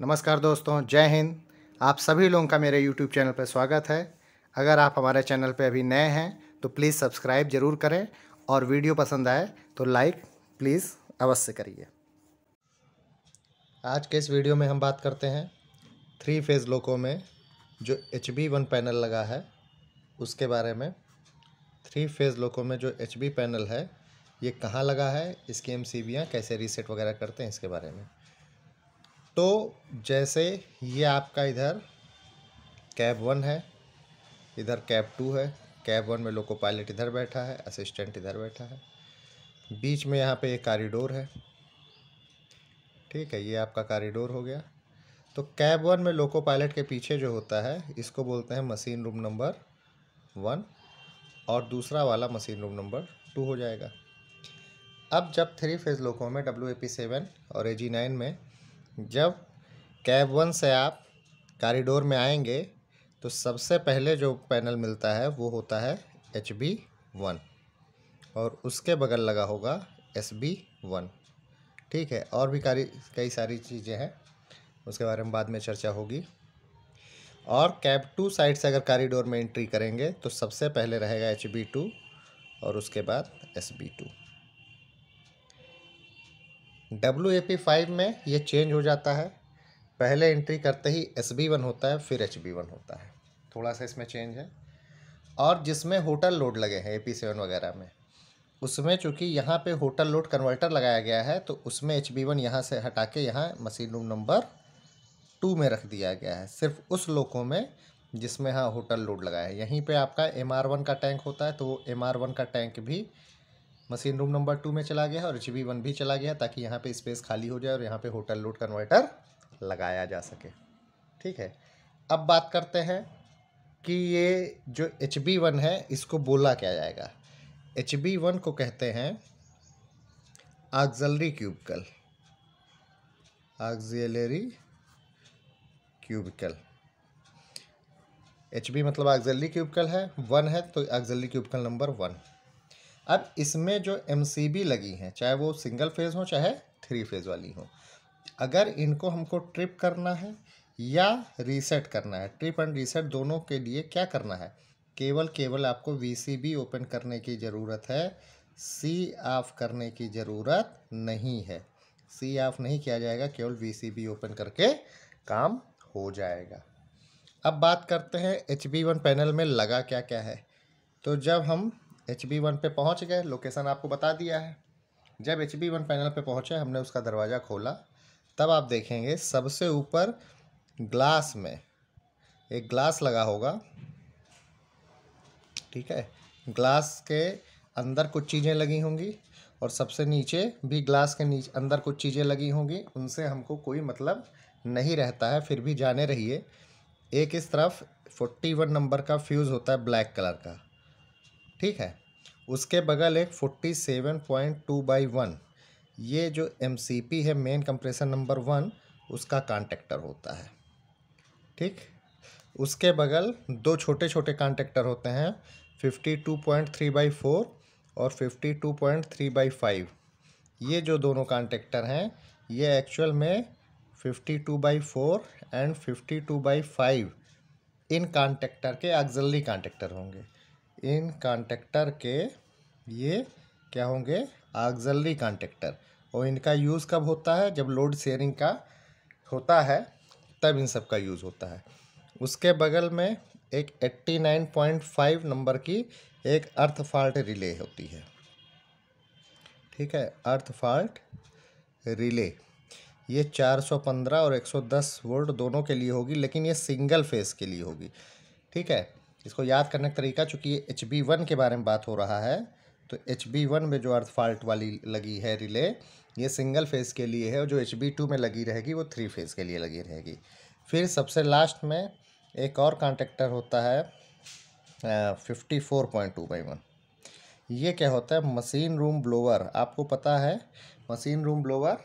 नमस्कार दोस्तों जय हिंद आप सभी लोगों का मेरे यूट्यूब चैनल पर स्वागत है अगर आप हमारे चैनल पर अभी नए हैं तो प्लीज़ सब्सक्राइब ज़रूर करें और वीडियो पसंद आए तो लाइक प्लीज़ अवश्य करिए आज के इस वीडियो में हम बात करते हैं थ्री फेज़ लोको में जो एच बी वन पैनल लगा है उसके बारे में थ्री फेज़ लोको में जो एच बी पैनल है ये कहाँ लगा है इसकी एम कैसे रीसेट वगैरह करते हैं इसके बारे में तो जैसे ये आपका इधर कैब वन है इधर कैब टू है कैब वन में लोको पायलट इधर बैठा है असिस्टेंट इधर बैठा है बीच में यहाँ पे ये कॉरिडोर है ठीक है ये आपका कॉरिडोर हो गया तो कैब वन में लोको पायलट के पीछे जो होता है इसको बोलते हैं मशीन रूम नंबर वन और दूसरा वाला मशीन रूम नंबर टू हो जाएगा अब जब थ्री फेज़ लोको में डब्ल्यू ए पी सेवन और ए जी नाइन में जब कैब वन से आप कॉरिडोर में आएंगे तो सबसे पहले जो पैनल मिलता है वो होता है एच बी वन और उसके बगल लगा होगा एस बी वन ठीक है और भी कारी कई सारी चीज़ें हैं उसके बारे में बाद में चर्चा होगी और कैब टू साइड से अगर कॉरिडोर में एंट्री करेंगे तो सबसे पहले रहेगा एच बी टू और उसके बाद S B two W A P five में ये चेंज हो जाता है पहले एंट्री करते ही एस बी वन होता है फिर एच बी वन होता है थोड़ा सा इसमें चेंज है और जिसमें होटल लोड लगे हैं ए पी सेवन वगैरह में उसमें चूँकि यहाँ पे होटल लोड कन्वर्टर लगाया गया है तो उसमें एच बी वन यहाँ से हटा के यहाँ मशीन रूम नंबर टू में रख दिया गया है सिर्फ उस लोकों में जिसमें हाँ होटल लोड लगाया है यहीं पे आपका एम आर वन का टैंक होता है तो वो एम आर वन का टैंक भी मशीन रूम नंबर टू में चला गया है और एच वन भी चला गया ताकि यहाँ पे स्पेस खाली हो जाए और यहाँ पे होटल लोड कन्वर्टर लगाया जा सके ठीक है अब बात करते हैं कि ये जो एच बी वन है इसको बोला क्या जाएगा एच बी वन को कहते हैं auxiliary cubicle auxiliary cubicle H B मतलब आगजलरी क्यूबिकल है वन है तो आगजलरी क्यूबिकल नंबर वन अब इसमें जो एम लगी हैं चाहे वो सिंगल फेज़ हो चाहे थ्री फेज़ वाली हो अगर इनको हमको ट्रिप करना है या रीसेट करना है ट्रिप एंड रीसेट दोनों के लिए क्या करना है केवल केवल आपको वी ओपन करने की ज़रूरत है सी ऑफ करने की ज़रूरत नहीं है सी ऑफ नहीं किया जाएगा केवल वी ओपन करके काम हो जाएगा अब बात करते हैं एच वन पैनल में लगा क्या क्या है तो जब हम एच बी वन पर पहुँच गए लोकेशन आपको बता दिया है जब एच बी वन पैनल पर पहुँचे हमने उसका दरवाज़ा खोला तब आप देखेंगे सबसे ऊपर ग्लास में एक ग्लास लगा होगा ठीक है ग्लास के अंदर कुछ चीज़ें लगी होंगी और सबसे नीचे भी ग्लास के नीचे अंदर कुछ चीज़ें लगी होंगी उनसे हमको कोई मतलब नहीं रहता है फिर भी जाने रहिए एक इस तरफ फोर्टी वन नंबर का फ्यूज़ होता है ब्लैक कलर का ठीक है उसके बगल एक forty seven point two by one ये जो एम सी पी है मेन कंप्रेसर नंबर वन उसका कॉन्टेक्टर होता है ठीक उसके बगल दो छोटे छोटे कॉन्टेक्टर होते हैं fifty two point three by four और fifty two point three by five ये जो दोनों कॉन्टेक्टर हैं ये एक्चुअल में fifty two by four and fifty two by five इन कॉन्टेक्टर के ऑक्जलरी कॉन्टेक्टर होंगे इन कॉन्टेक्टर के ये क्या होंगे आगजलरी कॉन्टेक्टर और इनका यूज़ कब होता है जब लोड शेयरिंग का होता है तब इन सब का यूज़ होता है उसके बगल में एक 89.5 नंबर की एक अर्थ फॉल्ट रिले होती है ठीक है अर्थ फॉल्ट रिले ये 415 और 110 वोल्ट दोनों के लिए होगी लेकिन ये सिंगल फेस के लिए होगी ठीक है इसको याद करने का तरीका चूँकि एच बी वन के बारे में बात हो रहा है तो एच बी वन में जो अर्थ फॉल्ट वाली लगी है रिले ये सिंगल फेज़ के लिए है और जो एच बी टू में लगी रहेगी वो थ्री फेज़ के लिए लगी रहेगी फिर सबसे लास्ट में एक और कॉन्टेक्टर होता है fifty four point two by one ये क्या होता है मशीन रूम ब्लोवर आपको पता है मशीन रूम ब्लोवर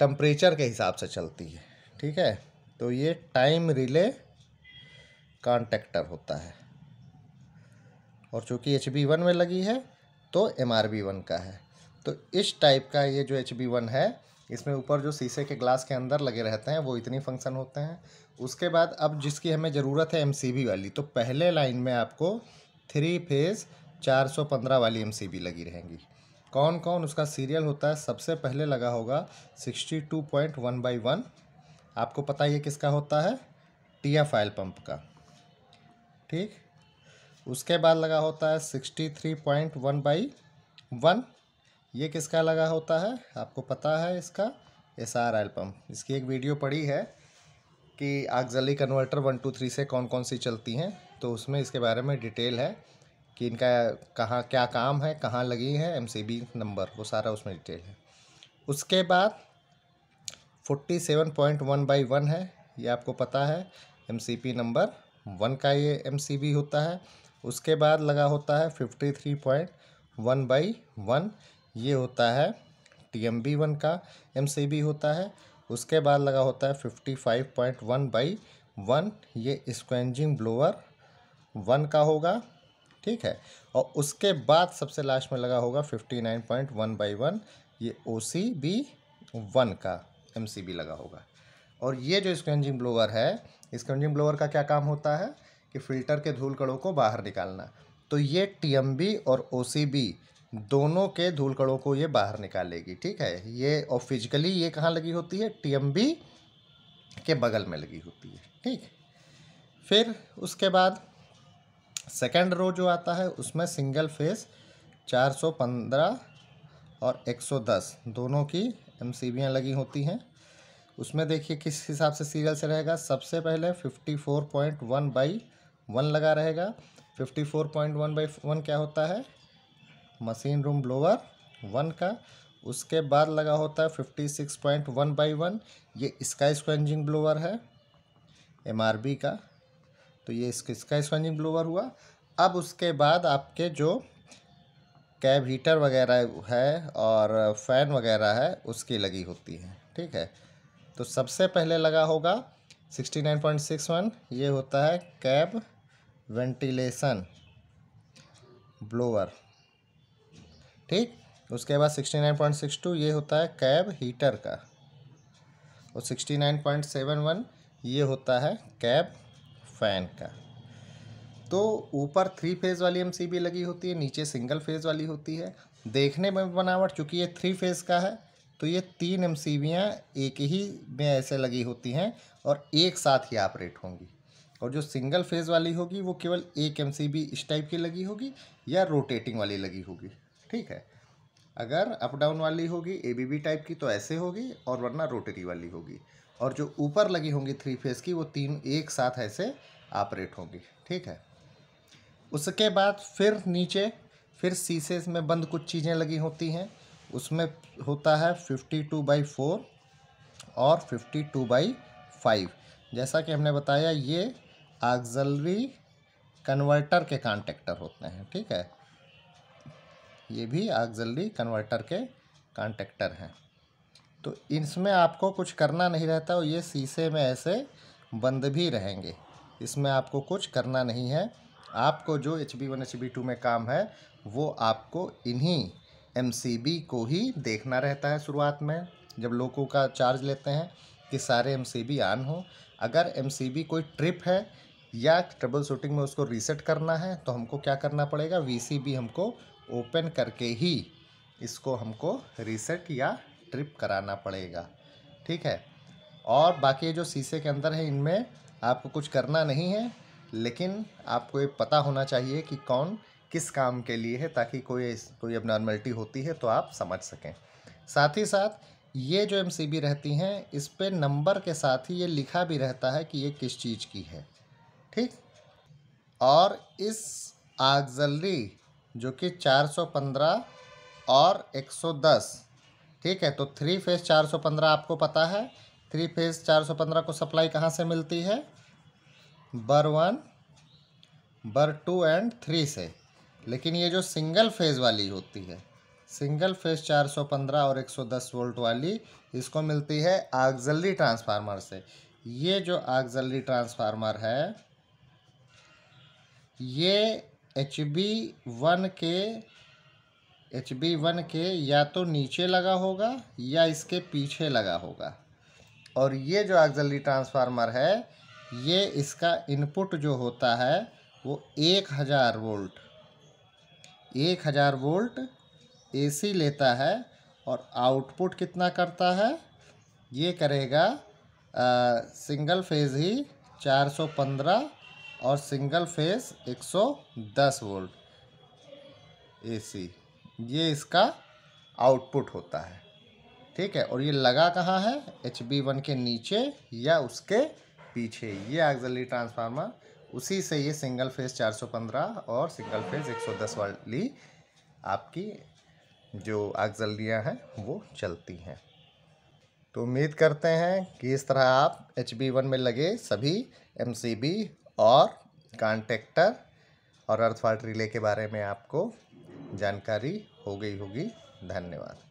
टम्परेचर के हिसाब से चलती है ठीक है तो ये टाइम रिले कॉन्टेक्टर होता है और चूँकि एच बी वन में लगी है तो एम आर बी वन का है तो इस टाइप का ये जो एच बी वन है इसमें ऊपर जो शीशे के ग्लास के अंदर लगे रहते हैं वो इतनी फंक्शन होते हैं उसके बाद अब जिसकी हमें ज़रूरत है एम सी बी वाली तो पहले लाइन में आपको थ्री फेज़ चार सौ पंद्रह वाली एम सी बी लगी रहेंगी कौन कौन उसका सीरियल होता है सबसे पहले लगा होगा sixty two point one by one आपको पता ये किसका होता है टी एफ आयल पंप का ठीक उसके बाद लगा होता है sixty three point one by one ये किसका लगा होता है आपको पता है इसका एस आर एल पम्प इसकी एक वीडियो पड़ी है कि auxiliary converter one two three से कौन कौन सी चलती हैं तो उसमें इसके बारे में डिटेल है कि इनका कहाँ क्या काम है कहाँ लगी है एम सी नंबर वो सारा उसमें डिटेल है उसके बाद forty seven point one by one है ये आपको पता है M C P number one का ये एम होता है उसके बाद लगा होता है fifty three point one by one ये होता है टी एम बी वन का एम सी बी होता है उसके बाद लगा होता है fifty five point one by one ये स्क्वेंजिंग ब्लोअर वन का होगा ठीक है और उसके बाद सबसे लास्ट में लगा होगा fifty nine point one by one ये ओ सी बी वन का एम सी बी लगा होगा और ये जो स्क्रंजिंग ब्लोअर है स्क्रंजिंग ब्लोअर का क्या काम होता है कि फ़िल्टर के धूल कड़ों को बाहर निकालना तो ये टी और ओ दोनों के धूल कड़ों को ये बाहर निकालेगी ठीक है ये और फिजिकली ये कहाँ लगी होती है टी के बगल में लगी होती है ठीक फिर उसके बाद सेकेंड रो जो आता है उसमें सिंगल फेस 415 और 110 दोनों की एम हाँ लगी होती हैं उसमें देखिए किस हिसाब से सीरियल से रहेगा सबसे पहले fifty four point one by one लगा रहेगा fifty four point one by one क्या होता है मशीन रूम ब्लोअर वन का उसके बाद लगा होता है fifty six point one by one ये स्काई स्क्वेंजिंग ब्लोअर है एम आर बी का तो ये स्काई स्पंजिंग ब्लोअर हुआ अब उसके बाद आपके जो कैब हीटर वगैरह है और फ़ैन वगैरह है उसकी लगी होती है ठीक है तो सबसे पहले लगा होगा sixty nine point six one ये होता है कैब वेंटिलेशन ब्लोअर ठीक उसके बाद sixty nine point six two ये होता है कैब हीटर का और sixty nine point seven one ये होता है कैब फैन का तो ऊपर थ्री फेज़ वाली एम लगी होती है नीचे सिंगल फेज़ वाली होती है देखने में बनावट चूँकि ये थ्री फेज़ का है तो ये तीन एम एक ही में ऐसे लगी होती हैं और एक साथ ही ऑपरेट होंगी और जो सिंगल फेज़ वाली होगी वो केवल एक एम इस टाइप की लगी होगी या रोटेटिंग वाली लगी होगी ठीक है अगर अप डाउन वाली होगी ए बी बी टाइप की तो ऐसे होगी और वरना रोटरी वाली होगी और जो ऊपर लगी होंगी थ्री फेज़ की वो तीन एक साथ ऐसे ऑपरेट होंगी ठीक है उसके बाद फिर नीचे फिर सीसेस में बंद कुछ चीज़ें लगी होती हैं उसमें होता है फिफ्टी टू बाई फोर और फिफ्टी टू बाई फाइव जैसा कि हमने बताया ये आगजलरी कन्वर्टर के कॉन्टेक्टर होते हैं ठीक है ये भी आगजलरी कन्वर्टर के कॉन्टेक्टर हैं तो इसमें आपको कुछ करना नहीं रहता और ये शीशे में ऐसे बंद भी रहेंगे इसमें आपको कुछ करना नहीं है आपको जो H B one H B two में काम है वो आपको इन्हीं एम को ही देखना रहता है शुरुआत में जब लोगों का चार्ज लेते हैं कि सारे एम ऑन हो अगर एम कोई ट्रिप है या ट्रबल शूटिंग में उसको रीसेट करना है तो हमको क्या करना पड़ेगा वी हमको ओपन करके ही इसको हमको रीसेट या ट्रिप कराना पड़ेगा ठीक है और बाकी जो शीशे के अंदर है इनमें आपको कुछ करना नहीं है लेकिन आपको ये पता होना चाहिए कि कौन किस काम के लिए है ताकि कोई कोई अब नॉर्मलिटी होती है तो आप समझ सकें साथ ही साथ ये जो एम रहती हैं इस पर नंबर के साथ ही ये लिखा भी रहता है कि ये किस चीज़ की है ठीक और इस आगजलरी जो कि 415 और 110 ठीक है तो थ्री फेज़ 415 आपको पता है थ्री फेज़ 415 को सप्लाई कहाँ से मिलती है बर वन बर टू एंड थ्री से लेकिन ये जो सिंगल फेज़ वाली होती है सिंगल फेज 415 और 110 वोल्ट वाली इसको मिलती है आगजल्दी ट्रांसफार्मर से ये जो आगजल्दी ट्रांसफार्मर है ये एच बी वन के एच बी वन के या तो नीचे लगा होगा या इसके पीछे लगा होगा और ये जो आगजल्दी ट्रांसफार्मर है ये इसका इनपुट जो होता है वो एक हज़ार वोल्ट एक हज़ार वोल्ट एसी लेता है और आउटपुट कितना करता है ये करेगा आ, सिंगल फेज़ ही चार सौ पंद्रह और सिंगल फेज़ एक सौ दस वोल्ट एसी ये इसका आउटपुट होता है ठीक है और ये लगा कहाँ है एच बी वन के नीचे या उसके पीछे ये एक्जली ट्रांसफार्मर उसी से ये सिंगल फेज़ 415 और सिंगल फेज़ 110 वाली आपकी जो आगजलियाँ हैं वो चलती हैं तो उम्मीद करते हैं कि इस तरह आप एच वन में लगे सभी एम और कॉन्टेक्टर और अर्थ रिले के बारे में आपको जानकारी हो गई होगी धन्यवाद